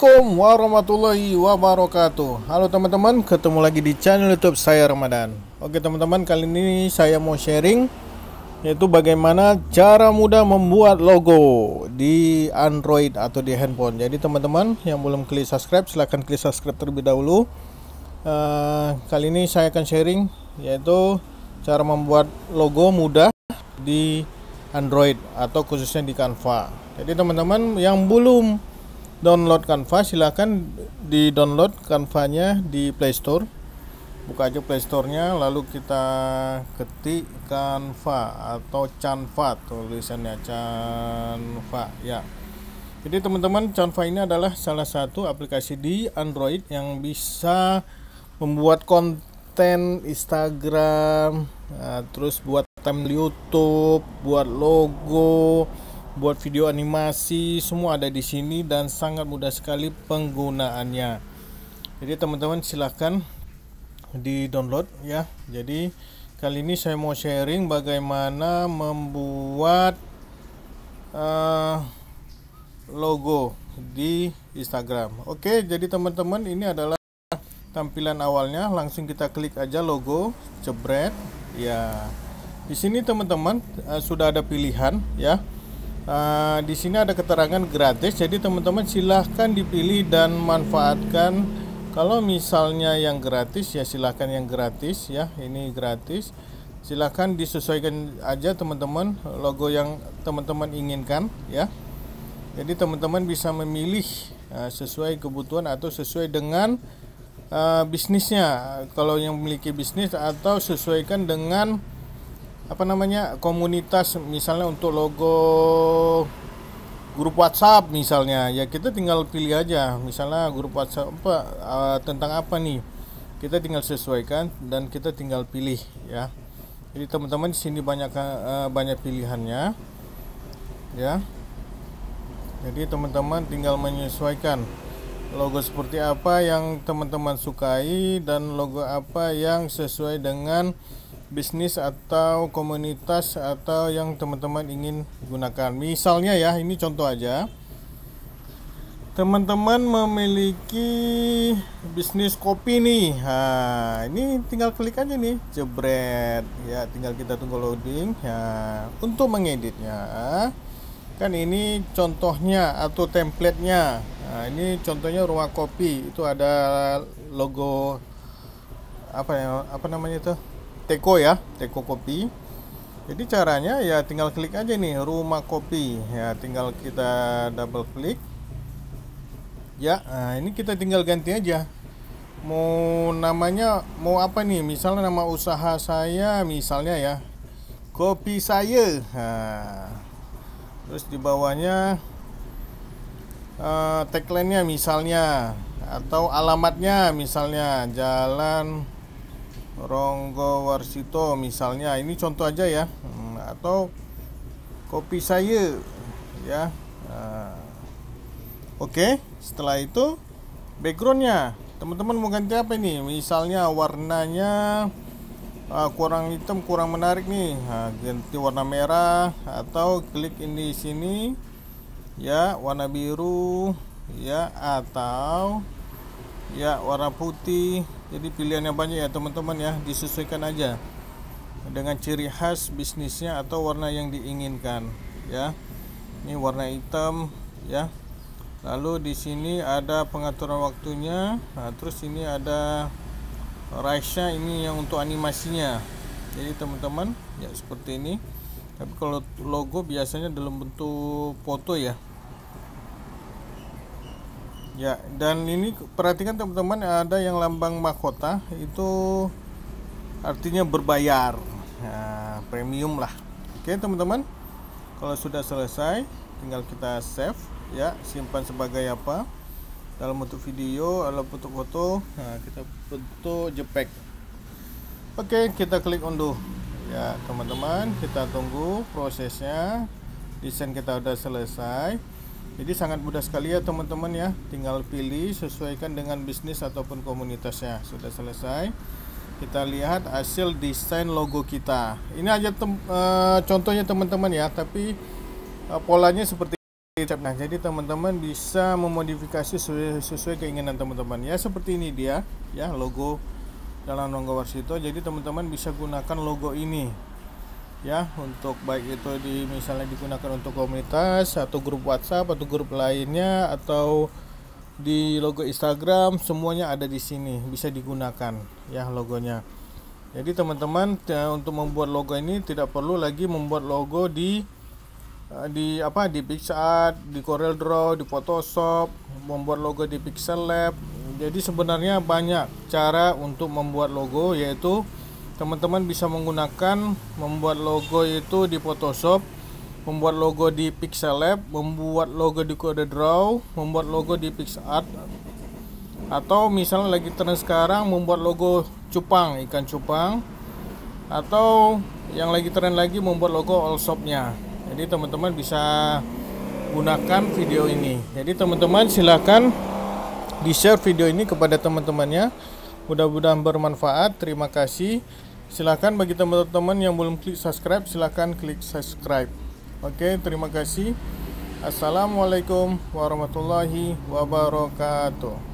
Assalamualaikum warahmatullahi wabarakatuh Halo teman-teman, ketemu lagi di channel youtube saya Ramadan Oke teman-teman, kali ini saya mau sharing Yaitu bagaimana cara mudah membuat logo di Android atau di handphone Jadi teman-teman yang belum klik subscribe, silahkan klik subscribe terlebih dahulu uh, Kali ini saya akan sharing Yaitu cara membuat logo mudah di Android atau khususnya di Canva jadi teman-teman yang belum download Canva silahkan di download Canva-nya di Play Store buka aja Play Store-nya lalu kita ketik Canva atau Canva tulisannya Canva ya jadi teman-teman Canva ini adalah salah satu aplikasi di Android yang bisa membuat konten Instagram nah, terus buat thumbnail YouTube buat logo buat video animasi semua ada di sini dan sangat mudah sekali penggunaannya jadi teman-teman silahkan di download ya jadi kali ini saya mau sharing bagaimana membuat uh, logo di Instagram Oke jadi teman-teman ini adalah tampilan awalnya langsung kita klik aja logo cebret. ya di sini teman-teman uh, sudah ada pilihan ya Uh, di sini ada keterangan gratis, jadi teman-teman silahkan dipilih dan manfaatkan. Kalau misalnya yang gratis ya silahkan yang gratis ya, ini gratis. Silahkan disesuaikan aja teman-teman logo yang teman-teman inginkan ya. Jadi teman-teman bisa memilih uh, sesuai kebutuhan atau sesuai dengan uh, bisnisnya. Kalau yang memiliki bisnis atau sesuaikan dengan apa namanya komunitas misalnya untuk logo grup WhatsApp misalnya ya kita tinggal pilih aja misalnya grup WhatsApp apa uh, tentang apa nih kita tinggal sesuaikan dan kita tinggal pilih ya jadi teman-teman di sini banyak uh, banyak pilihannya ya jadi teman-teman tinggal menyesuaikan logo seperti apa yang teman-teman sukai dan logo apa yang sesuai dengan bisnis atau komunitas atau yang teman-teman ingin gunakan. Misalnya ya, ini contoh aja. Teman-teman memiliki bisnis kopi nih. Nah, ini tinggal klik aja nih, jebret. Ya, tinggal kita tunggu loading. Ya, untuk mengeditnya kan ini contohnya atau template-nya. Nah, ini contohnya ruang kopi. Itu ada logo apa ya? Apa namanya itu? teko ya teko kopi jadi caranya ya tinggal klik aja nih rumah kopi ya tinggal kita double klik ya nah ini kita tinggal ganti aja mau namanya mau apa nih misalnya nama usaha saya misalnya ya kopi saya nah, terus di bawahnya uh, eh, tagline nya misalnya atau alamatnya misalnya jalan Ronggo Warsito misalnya ini contoh aja ya hmm, atau kopi saya ya uh, oke okay. setelah itu backgroundnya teman-teman mau ganti apa ini misalnya warnanya uh, kurang hitam kurang menarik nih uh, ganti warna merah atau klik ini sini ya warna biru ya atau ya warna putih jadi pilihannya banyak ya teman-teman ya disesuaikan aja dengan ciri khas bisnisnya atau warna yang diinginkan ya ini warna hitam ya lalu di sini ada pengaturan waktunya nah, terus ini ada Raisya ini yang untuk animasinya jadi teman-teman ya seperti ini tapi kalau logo biasanya dalam bentuk foto ya Ya, dan ini perhatikan teman-teman ada yang lambang mahkota itu artinya berbayar. ya, premium lah. Oke, teman-teman. Kalau sudah selesai, tinggal kita save ya, simpan sebagai apa? Dalam bentuk video atau bentuk foto. Nah, kita bentuk JPEG. Oke, kita klik unduh. Ya, teman-teman, kita tunggu prosesnya. Desain kita sudah selesai jadi sangat mudah sekali ya teman-teman ya tinggal pilih sesuaikan dengan bisnis ataupun komunitasnya sudah selesai kita lihat hasil desain logo kita ini aja tem e, contohnya teman-teman ya tapi e, polanya seperti nah jadi teman-teman bisa memodifikasi sesuai, sesuai keinginan teman-teman ya seperti ini dia ya logo dalam Ronggo Warsito jadi teman-teman bisa gunakan logo ini ya untuk baik itu di misalnya digunakan untuk komunitas atau grup WhatsApp atau grup lainnya atau di logo Instagram semuanya ada di sini bisa digunakan ya logonya jadi teman-teman untuk membuat logo ini tidak perlu lagi membuat logo di eh, di apa di PixArt, di Corel Draw, di Photoshop, membuat logo di Pixel Lab. Jadi sebenarnya banyak cara untuk membuat logo yaitu teman-teman bisa menggunakan membuat logo itu di Photoshop membuat logo di Pixel Lab membuat logo di Code Draw membuat logo di PixArt atau misalnya lagi tren sekarang membuat logo cupang ikan cupang atau yang lagi tren lagi membuat logo all shopnya jadi teman-teman bisa gunakan video ini jadi teman-teman silahkan di share video ini kepada teman-temannya mudah-mudahan bermanfaat terima kasih Silahkan bagi teman-teman yang belum klik subscribe, silahkan klik subscribe. Oke, terima kasih. Assalamualaikum warahmatullahi wabarakatuh.